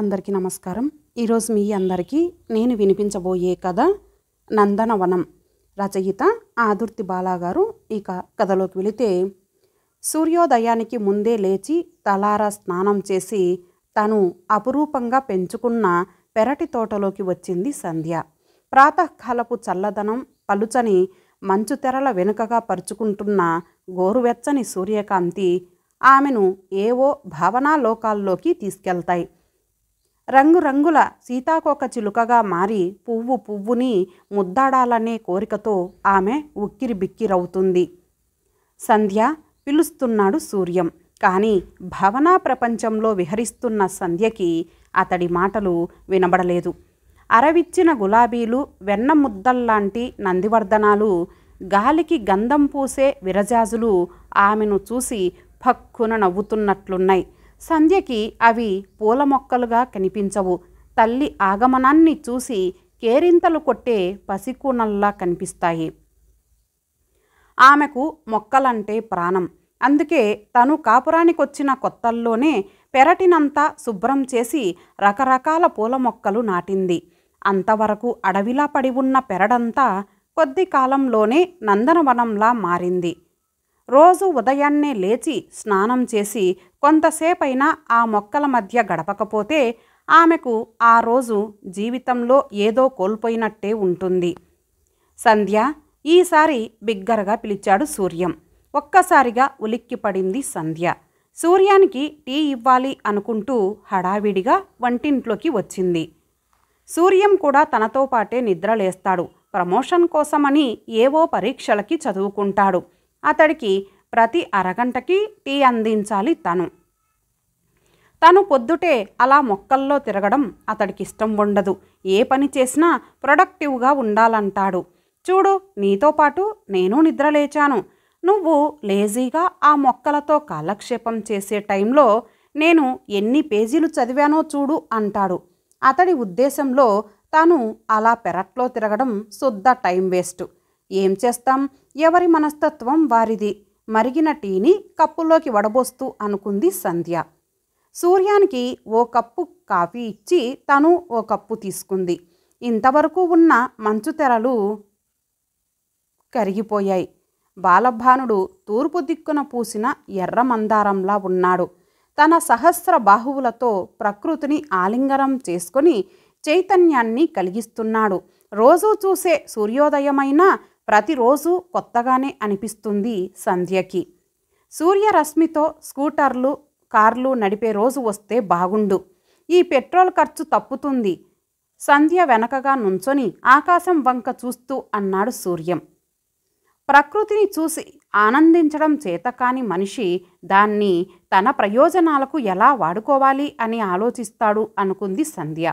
అందరికీ నమస్కారం ఈరోజు మీ అందరికీ నేను వినిపించబోయే కథ నందనవనం రచయిత ఆదుర్తి బాలాగారు ఈ కథలోకి వెళితే సూర్యోదయానికి ముందే లేచి తలారా స్నానం చేసి తను అపురూపంగా పెంచుకున్న పెరటి తోటలోకి వచ్చింది సంధ్య ప్రాతకాలపు చల్లదనం పలుచని మంచు తెరల వెనుకగా పరుచుకుంటున్న గోరువెచ్చని సూర్యకాంతి ఆమెను ఏవో భావనాలోకాల్లోకి తీసుకెళ్తాయి రంగురంగుల సీతాకోక చిలుకగా మారి పువ్వు పువ్వుని ముద్దాడాలనే కోరికతో ఆమె ఉక్కిరి బిక్కిరవుతుంది సంధ్య పిలుస్తున్నాడు సూర్యం కానీ భవనా ప్రపంచంలో విహరిస్తున్న సంధ్యకి అతడి మాటలు వినబడలేదు అరవిచ్చిన గులాబీలు వెన్న ముద్దల్లాంటి నందివర్ధనాలు గాలికి గంధం పూసే విరజాజులు ఆమెను చూసి ఫక్కున నవ్వుతున్నట్లున్నాయి సంధ్యకి అవి పూల మొక్కలుగా కనిపించవు తల్లి ఆగమనాన్ని చూసి కేరింతలు కొట్టే పసికూనల్లా కనిపిస్తాయి ఆమెకు మొక్కలంటే ప్రాణం అందుకే తను కాపురానికొచ్చిన కొత్తల్లోనే పెరటినంతా శుభ్రం చేసి రకరకాల పూల మొక్కలు నాటింది అంతవరకు అడవిలా పడి ఉన్న పెరడంతా కొద్ది కాలంలోనే నందనవనంలా మారింది రోజు ఉదయాన్నే లేచి స్నానం చేసి కొంతసేపైనా ఆ మొక్కల మధ్య గడపకపోతే ఆమెకు ఆ రోజు జీవితంలో ఏదో కోల్పోయినట్టే ఉంటుంది సంధ్య ఈసారి బిగ్గరగా పిలిచాడు సూర్యం ఒక్కసారిగా ఉలిక్కిపడింది సంధ్య సూర్యానికి టీ ఇవ్వాలి అనుకుంటూ హడావిడిగా వంటింట్లోకి వచ్చింది సూర్యం కూడా తనతో పాటే నిద్రలేస్తాడు ప్రమోషన్ కోసమని ఏవో పరీక్షలకి చదువుకుంటాడు అతడికి ప్రతి అరగంటకి టీ అందించాలి తను తను పొద్దుటే అలా మొక్కల్లో తిరగడం అతడికి ఇష్టం ఉండదు ఏ పని చేసినా ప్రొడక్టివ్గా ఉండాలంటాడు చూడు నీతో పాటు నేను నిద్రలేచాను నువ్వు లేజీగా ఆ మొక్కలతో కాలక్షేపం చేసే టైంలో నేను ఎన్ని పేజీలు చదివానో చూడు అంటాడు అతడి ఉద్దేశంలో తను అలా పెరట్లో తిరగడం శుద్ధ టైం వేస్ట్ ఏం చేస్తాం ఎవరి మనస్తత్వం వారిది మరిగిన టీని కప్పులోకి వడబోస్తూ అనుకుంది సంధ్య సూర్యానికి ఓ కప్పు కాఫీ ఇచ్చి తను ఓ కప్పు తీసుకుంది ఇంతవరకు ఉన్న మంచు తెరలు కరిగిపోయాయి బాలభానుడు తూర్పు దిక్కున పూసిన ఎర్ర మందారంలా ఉన్నాడు తన సహస్ర బాహువులతో ప్రకృతిని ఆలింగనం చేసుకొని చైతన్యాన్ని కలిగిస్తున్నాడు రోజూ చూసే సూర్యోదయమైన ప్రతిరోజు కొత్తగానే అనిపిస్తుంది సంధ్యకి సూర్యరశ్మితో స్కూటర్లు కార్లు నడిపే రోజు వస్తే బాగుండు ఈ పెట్రోల్ ఖర్చు తప్పుతుంది సంధ్య వెనకగా నుంచొని ఆకాశం వంక చూస్తూ అన్నాడు సూర్యం ప్రకృతిని చూసి ఆనందించడం చేతకాని మనిషి దాన్ని తన ప్రయోజనాలకు ఎలా వాడుకోవాలి అని ఆలోచిస్తాడు అనుకుంది సంధ్య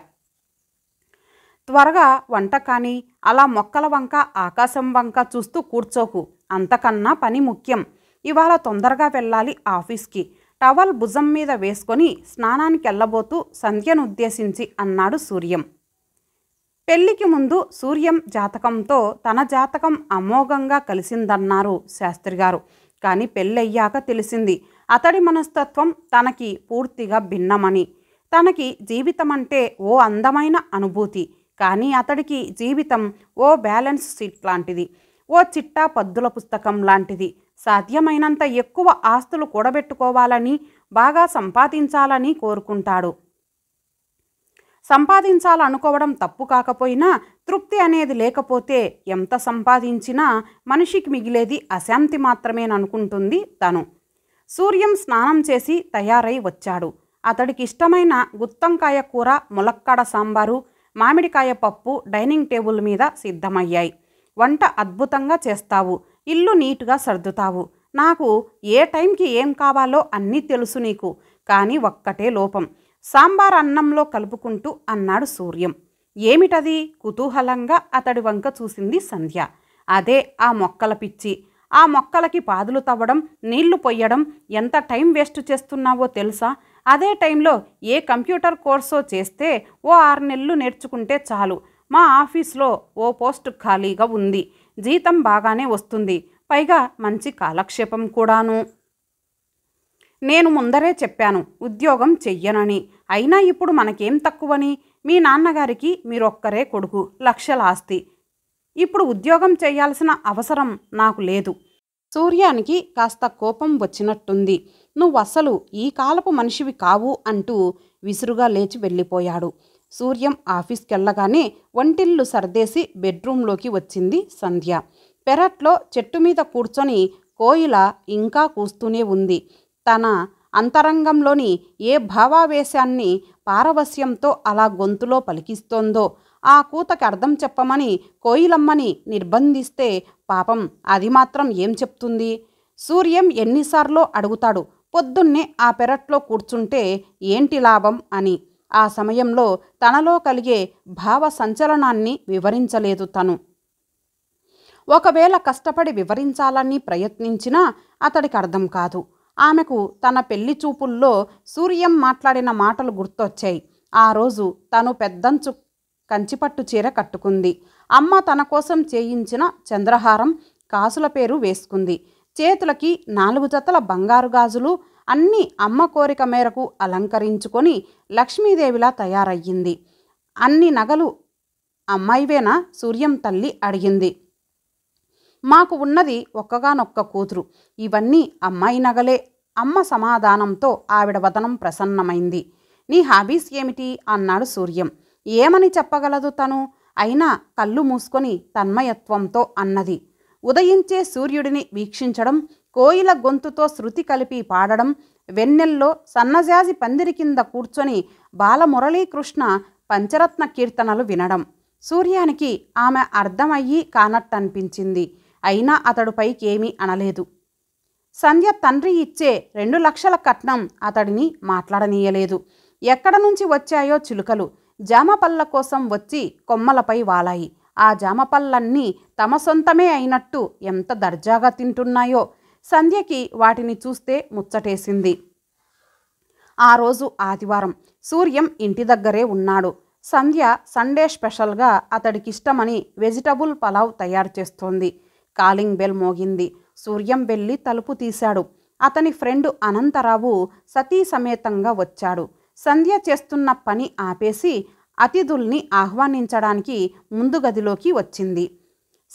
త్వరగా వంట కానీ అలా మొక్కల వంక ఆకాశం వంక చూస్తూ కూర్చోకు అంతకన్నా పని ముఖ్యం ఇవాళ తొందరగా వెళ్ళాలి ఆఫీస్కి టవల్ భుజం మీద వేసుకొని స్నానానికి వెళ్ళబోతూ సంధ్యను ఉద్దేశించి అన్నాడు సూర్యం పెళ్లికి ముందు సూర్యం జాతకంతో తన జాతకం అమోఘంగా కలిసిందన్నారు శాస్త్రిగారు కానీ పెళ్ళయ్యాక తెలిసింది అతడి మనస్తత్వం తనకి పూర్తిగా భిన్నమని తనకి జీవితమంటే ఓ అందమైన అనుభూతి కానీ అతడికి జీవితం ఓ బ్యాలెన్స్ షీట్ లాంటిది ఓ చిట్టా పద్దుల పుస్తకం లాంటిది సాధ్యమైనంత ఎక్కువ ఆస్తులు కూడబెట్టుకోవాలని బాగా సంపాదించాలని కోరుకుంటాడు సంపాదించాలనుకోవడం తప్పు కాకపోయినా తృప్తి అనేది లేకపోతే ఎంత సంపాదించినా మనిషికి మిగిలేది అశాంతి మాత్రమేననుకుంటుంది తను సూర్యం స్నానం చేసి తయారై వచ్చాడు అతడికి ఇష్టమైన గుత్తంకాయ కూర ములక్కాడ సాంబారు మామిడికాయ పప్పు డైనింగ్ టేబుల్ మీద సిద్ధమయ్యాయి వంట అద్భుతంగా చేస్తావు ఇల్లు నీటుగా సర్దుతావు నాకు ఏ టైంకి ఏం కావాలో అన్నీ తెలుసు నీకు కానీ ఒక్కటే లోపం సాంబార్ అన్నంలో కలుపుకుంటూ అన్నాడు సూర్యం ఏమిటది కుతూహలంగా అతడి వంక చూసింది సంధ్య అదే ఆ మొక్కల పిచ్చి ఆ మొక్కలకి పాదులు తవ్వడం నీళ్లు పొయ్యడం ఎంత టైం వేస్ట్ చేస్తున్నావో తెలుసా అదే టైంలో ఏ కంప్యూటర్ కోర్సో చేస్తే ఓ ఆరు నెలలు నేర్చుకుంటే చాలు మా ఆఫీస్లో ఓ పోస్ట్ ఖాళీగా ఉంది జీతం బాగానే వస్తుంది పైగా మంచి కాలక్షేపం కూడాను నేను ముందరే చెప్పాను ఉద్యోగం చెయ్యనని అయినా ఇప్పుడు మనకేం తక్కువని మీ నాన్నగారికి మీరొక్కరే కొడుకు లక్షల ఆస్తి ఇప్పుడు ఉద్యోగం చేయాల్సిన అవసరం నాకు లేదు సూర్యానికి కాస్త కోపం వచ్చినట్టుంది నువ్వు అసలు ఈ కాలపు మనిషివి కావు అంటూ విసురుగా లేచి వెళ్ళిపోయాడు సూర్యం ఆఫీస్కెళ్ళగానే వంటిల్లు సర్దేసి బెడ్రూంలోకి వచ్చింది సంధ్య పెరట్లో చెట్టు మీద కూర్చొని కోయిల ఇంకా కూస్తూనే ఉంది తన అంతరంగంలోని ఏ భావావేశాన్ని పారవస్యంతో అలా గొంతులో పలికిస్తోందో ఆ కూతకి అర్థం చెప్పమని కోయిలమ్మని నిర్బంధిస్తే పాపం అది మాత్రం ఏం చెప్తుంది సూర్యం ఎన్నిసార్లో అడుగుతాడు పొద్దున్నే ఆ పెరట్లో కూర్చుంటే ఏంటి లాభం అని ఆ సమయంలో తనలో కలిగే భావ సంచలనాన్ని వివరించలేదు తను ఒకవేళ కష్టపడి వివరించాలని ప్రయత్నించినా అతడికి అర్థం కాదు ఆమెకు తన పెళ్లి చూపుల్లో సూర్యం మాట్లాడిన మాటలు గుర్తొచ్చాయి ఆ రోజు తను పెద్దంచు కంచిపట్టు చీర కట్టుకుంది అమ్మ తన కోసం చేయించిన చంద్రహారం కాసుల పేరు వేసుకుంది చేతులకి నాలుగు జతల బంగారు గాజులు అన్నీ అమ్మ కోరిక మేరకు అలంకరించుకొని లక్ష్మీదేవిలా తయారయ్యింది అన్ని నగలు అమ్మాయివేనా సూర్యం తల్లి అడిగింది మాకు ఉన్నది ఒక్కగానొక్క కూతురు ఇవన్నీ అమ్మాయి నగలే అమ్మ సమాధానంతో ఆవిడ వదనం ప్రసన్నమైంది నీ హాబీస్ ఏమిటి అన్నాడు సూర్యం ఏమని చెప్పగలదు తను అయినా కళ్ళు మూసుకొని తన్మయత్వంతో అన్నది ఉదయించే సూర్యుడిని వీక్షించడం కోయిల గొంతుతో శృతి కలిపి పాడడం వెన్నెల్లో సన్నజాజి పందిరి కింద కూర్చొని బాలమురళీకృష్ణ పంచరత్న కీర్తనలు వినడం సూర్యానికి ఆమె అర్థమయ్యి కానట్టనిపించింది అయినా అతడు ఏమీ అనలేదు సంధ్య తండ్రి ఇచ్చే రెండు లక్షల కట్నం అతడిని మాట్లాడనీయలేదు ఎక్కడ నుంచి వచ్చాయో చిలుకలు జామ పళ్ళ కోసం వచ్చి కొమ్మలపై వాలాయి ఆ జామపళ్ళన్నీ తమ సొంతమే అయినట్టు ఎంత దర్జాగా తింటున్నాయో సంధ్యకి వాటిని చూస్తే ముచ్చటేసింది ఆ రోజు ఆదివారం సూర్యం ఇంటి దగ్గరే ఉన్నాడు సంధ్య సండే స్పెషల్గా అతడికిష్టమని వెజిటబుల్ పలావ్ తయారు చేస్తోంది కాలింగ్ బెల్ మోగింది సూర్యం వెళ్ళి తలుపు తీశాడు అతని ఫ్రెండ్ అనంతరావు సతీ సమేతంగా వచ్చాడు సంధ్య చేస్తున్న పని ఆపేసి అతిథుల్ని ఆహ్వానించడానికి ముందు గదిలోకి వచ్చింది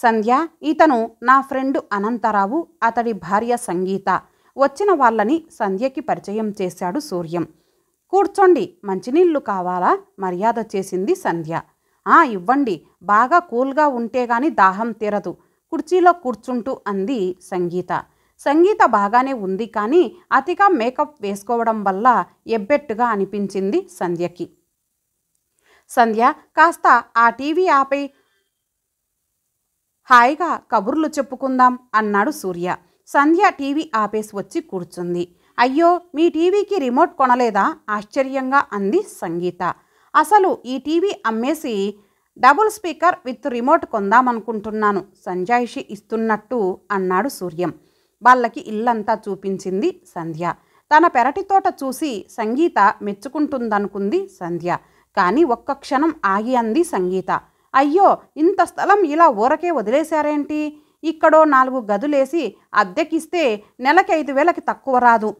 సంధ్య ఇతను నా ఫ్రెండ్ అనంతరావు అతడి భార్య సంగీత వచ్చిన వాళ్ళని సంధ్యకి పరిచయం చేశాడు సూర్యం కూర్చోండి మంచినీళ్ళు కావాలా మర్యాద చేసింది సంధ్య ఆ ఇవ్వండి బాగా కూల్గా ఉంటే గాని దాహం తీరదు కుర్చీలో కూర్చుంటూ అంది సంగీత సంగీత బాగానే ఉంది కానీ అతిగా మేకప్ వేసుకోవడం వల్ల ఎబ్బెట్టుగా అనిపించింది సంధ్యకి సంధ్య కాస్త ఆ టీవీ ఆపై హాయిగా కబుర్లు చెప్పుకుందాం అన్నాడు సూర్య సంధ్య టీవీ ఆపేసి వచ్చి కూర్చుంది అయ్యో మీ టీవీకి రిమోట్ కొనలేదా ఆశ్చర్యంగా అంది సంగీత అసలు ఈ టీవీ అమ్మేసి డబుల్ స్పీకర్ విత్ రిమోట్ కొందామనుకుంటున్నాను సంజాయిషి ఇస్తున్నట్టు అన్నాడు సూర్యం వాళ్ళకి ఇల్లంతా చూపించింది సంధ్య తన పెరటి తోట చూసి సంగీత మెచ్చుకుంటుందనుకుంది సంధ్య కానీ ఒక్క క్షణం ఆగి అంది సంగీత అయ్యో ఇంత స్థలం ఇలా ఊరకే వదిలేశారేంటి ఇక్కడో నాలుగు గదులేసి అద్దెకిస్తే నెలకి ఐదు వేలకి తక్కువ రాదు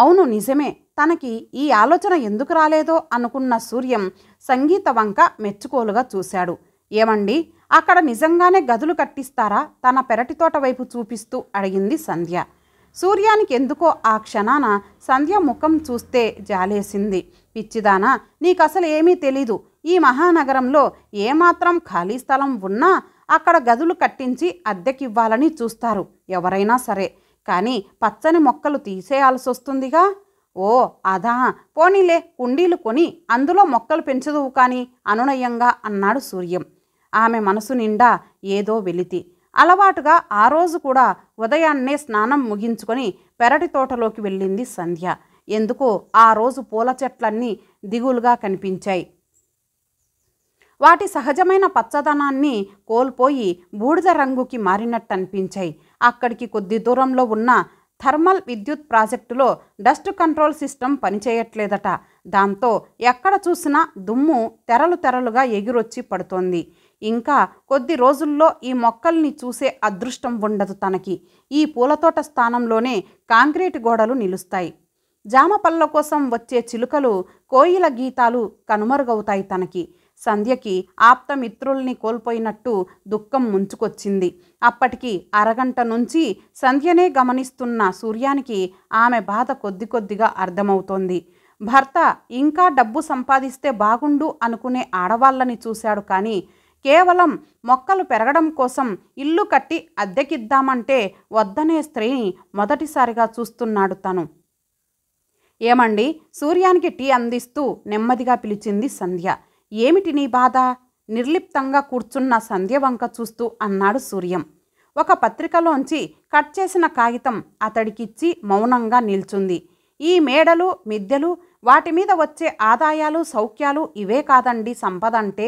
అవును నిజమే తనకి ఈ ఆలోచన ఎందుకు రాలేదో అనుకున్న సూర్యం సంగీత వంక మెచ్చుకోలుగా చూశాడు ఏమండి అక్కడ నిజంగానే గదులు కట్టిస్తారా తన పెరటితోట వైపు చూపిస్తూ అడిగింది సంధ్య సూర్యానికి ఎందుకో ఆ క్షణాన సంధ్య ముఖం చూస్తే జాలేసింది పిచ్చిదానా నీకసలు ఏమీ తెలీదు ఈ మహానగరంలో ఏమాత్రం ఖాళీ స్థలం ఉన్నా అక్కడ గదులు కట్టించి అద్దెకివ్వాలని చూస్తారు ఎవరైనా సరే కానీ పచ్చని మొక్కలు తీసేయాల్సి వస్తుందిగా ఓ అదా పోనీలే కుండీలు కొని అందులో మొక్కలు పెంచదువు కానీ అనునయంగా అన్నాడు సూర్యం ఆమె మనసు నిండా ఏదో వెలితి అలవాటుగా ఆ రోజు కూడా ఉదయాన్నే స్నానం ముగించుకొని పెరటి తోటలోకి వెళ్ళింది సంధ్య ఎందుకో ఆ రోజు పూల చెట్లన్నీ దిగులుగా కనిపించాయి వాటి సహజమైన పచ్చదనాన్ని కోల్పోయి బూడిద రంగుకి మారినట్టు అనిపించాయి అక్కడికి కొద్ది దూరంలో ఉన్న థర్మల్ విద్యుత్ ప్రాజెక్టులో డస్ట్ కంట్రోల్ సిస్టమ్ పనిచేయట్లేదట దాంతో ఎక్కడ చూసినా దుమ్ము తెరలు తెరలుగా ఎగిరొచ్చి పడుతోంది ఇంకా కొద్ది రోజుల్లో ఈ మొక్కల్ని చూసే అదృష్టం ఉండదు తనకి ఈ పూలతోట స్థానంలోనే కాంక్రీట్ గోడలు నిలుస్తాయి జామ పళ్ళ కోసం వచ్చే చిలుకలు కోయిల గీతాలు కనుమరుగవుతాయి తనకి సంధ్యకి ఆప్తమిత్రుల్ని కోల్పోయినట్టు దుఃఖం ముంచుకొచ్చింది అప్పటికి అరగంట నుంచి సంధ్యనే గమనిస్తున్న సూర్యానికి ఆమె బాధ కొద్ది కొద్దిగా అర్థమవుతోంది భర్త ఇంకా డబ్బు సంపాదిస్తే బాగుండు అనుకునే ఆడవాళ్ళని చూశాడు కానీ కేవలం మొక్కలు పెరగడం కోసం ఇల్లు కట్టి అద్దెకిద్దామంటే వద్దనే స్త్రీని మొదటిసారిగా చూస్తున్నాడు తను ఏమండి సూర్యానికి టీ అందిస్తూ నెమ్మదిగా పిలిచింది సంధ్య ఏమిటి నీ బాధ నిర్లిప్తంగా కూర్చున్న సంధ్య వంక చూస్తూ అన్నాడు సూర్యం ఒక పత్రికలోంచి కట్ చేసిన కాగితం అతడికిచ్చి మౌనంగా నిల్చుంది ఈ మేడలు మిద్దెలు వాటి మీద వచ్చే ఆదాయాలు సౌఖ్యాలు ఇవే కాదండి సంపద అంటే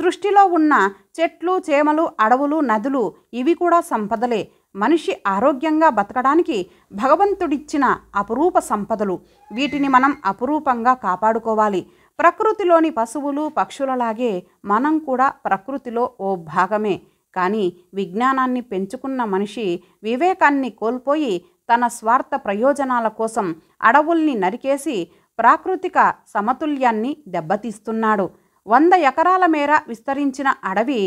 సృష్టిలో ఉన్న చెట్లు చేమలు అడవులు నదులు ఇవి కూడా సంపదలే మనిషి ఆరోగ్యంగా బతకడానికి భగవంతుడిచ్చిన అపురూప సంపదలు వీటిని మనం అపురూపంగా కాపాడుకోవాలి ప్రకృతిలోని పశువులు పక్షులలాగే మనం కూడా ప్రకృతిలో ఓ భాగమే కానీ విజ్ఞానాన్ని పెంచుకున్న మనిషి వివేకాన్ని కోల్పోయి తన స్వార్థ ప్రయోజనాల కోసం అడవుల్ని నరికేసి ప్రాకృతిక సమతుల్యాన్ని దెబ్బతీస్తున్నాడు వంద ఎకరాల మేర విస్తరించిన అడవి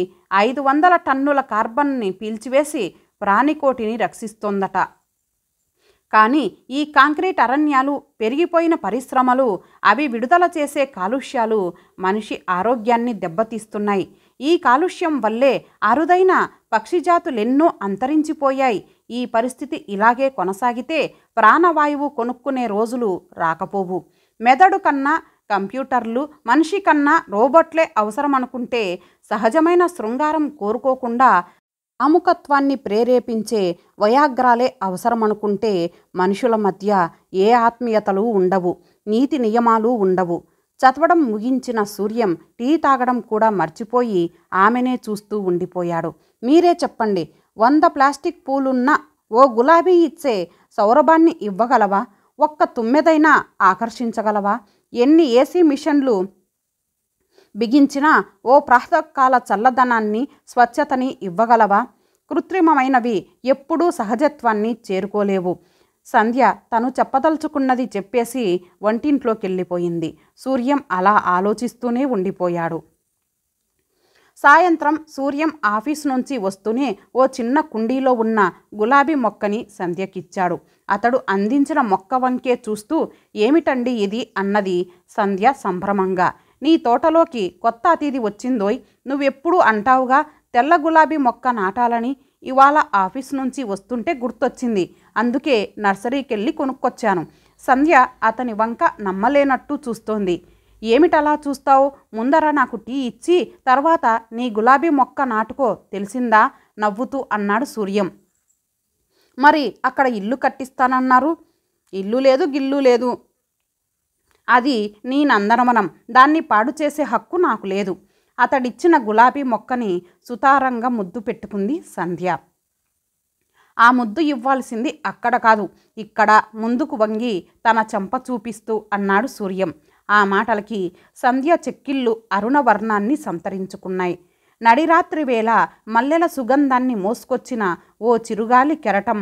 ఐదు వందల టన్నుల కార్బన్ని పీల్చివేసి ప్రాణికోటిని రక్షిస్తోందట కానీ ఈ కాంక్రీట్ అరణ్యాలు పెరిగిపోయిన పరిశ్రమలు అవి విడుదల చేసే కాలుష్యాలు మనిషి ఆరోగ్యాన్ని దెబ్బతీస్తున్నాయి ఈ కాలుష్యం వల్లే అరుదైన పక్షిజాతులెన్నో అంతరించిపోయాయి ఈ పరిస్థితి ఇలాగే కొనసాగితే ప్రాణవాయువు కొనుక్కునే రోజులు రాకపోవు మెదడు కన్నా కంప్యూటర్లు మనిషి కన్నా రోబోట్లే అవసరం అనుకుంటే సహజమైన శృంగారం కోరుకోకుండా కాముకత్వాన్ని ప్రేరేపించే వయాగ్రాలే అవసరమనుకుంటే మనుషుల మధ్య ఏ ఆత్మీయతలు ఉండవు నీతి నియమాలు ఉండవు చదవడం ముగించిన సూర్యం టీ తాగడం కూడా మర్చిపోయి ఆమెనే చూస్తూ ఉండిపోయాడు మీరే చెప్పండి వంద ప్లాస్టిక్ పూలున్న ఓ గులాబీ ఇచ్చే సౌరభాన్ని ఇవ్వగలవా ఒక్క తుమ్మెదైనా ఆకర్షించగలవా ఎన్ని ఏసీ మిషన్లు బిగించినా ఓ ప్రాతకాల చల్లదనాన్ని స్వచ్ఛతని ఇవ్వగలవా కృత్రిమమైనవి ఎప్పుడూ సహజత్వాన్ని చేరుకోలేవు సంధ్య తను చెప్పదలుచుకున్నది చెప్పేసి వంటింట్లోకి వెళ్ళిపోయింది సూర్యం అలా ఆలోచిస్తూనే ఉండిపోయాడు సాయంత్రం సూర్యం ఆఫీస్ నుంచి వస్తూనే ఓ చిన్న కుండీలో ఉన్న గులాబీ మొక్కని సంధ్యకిచ్చాడు అతడు అందించిన మొక్క వంకే చూస్తూ ఏమిటండి ఇది అన్నది సంధ్య సంభ్రమంగా నీ తోటలోకి కొత్త అతిథి వచ్చిందోయ్ నువ్వెప్పుడు అంటావుగా తెల్ల గులాబీ మొక్క నాటాలని ఇవాళ ఆఫీస్ నుంచి వస్తుంటే గుర్తొచ్చింది అందుకే నర్సరీకెళ్ళి కొనుక్కొచ్చాను సంధ్య అతని వంక నమ్మలేనట్టు చూస్తోంది ఏమిటలా చూస్తావు ముందర నాకు టీ ఇచ్చి తర్వాత నీ గులాబీ మొక్క నాటుకో తెలిసిందా నవ్వుతూ అన్నాడు సూర్యం మరి అక్కడ ఇల్లు కట్టిస్తానన్నారు ఇల్లు లేదు గిల్లు లేదు అది నీ నందనవనం దాన్ని పాడు చేసే హక్కు నాకు లేదు అతడిచ్చిన గులాబీ మొక్కని సుతారంగా ముద్దు పెట్టుకుంది సంధ్య ఆ ముద్దు ఇవ్వాల్సింది అక్కడ కాదు ఇక్కడ ముందుకు వంగి తన చెంప చూపిస్తూ అన్నాడు సూర్యం ఆ మాటలకి సంధ్య చెక్కిళ్ళు అరుణవర్ణాన్ని సంతరించుకున్నాయి నడిరాత్రి వేళ మల్లెల సుగంధాన్ని మోసుకొచ్చిన ఓ చిరుగాలి కెరటం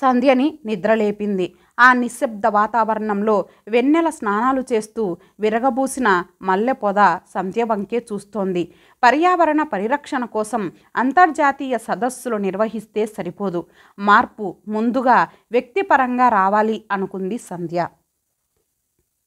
సంధ్యని నిద్రలేపింది ఆ నిశ్శబ్ద వాతావరణంలో వెన్నెల స్నానాలు చేస్తూ విరగబూసిన మల్లె పొద సంధ్య వంకే చూస్తోంది పర్యావరణ పరిరక్షణ కోసం అంతర్జాతీయ సదస్సులు నిర్వహిస్తే సరిపోదు మార్పు ముందుగా వ్యక్తిపరంగా రావాలి అనుకుంది సంధ్య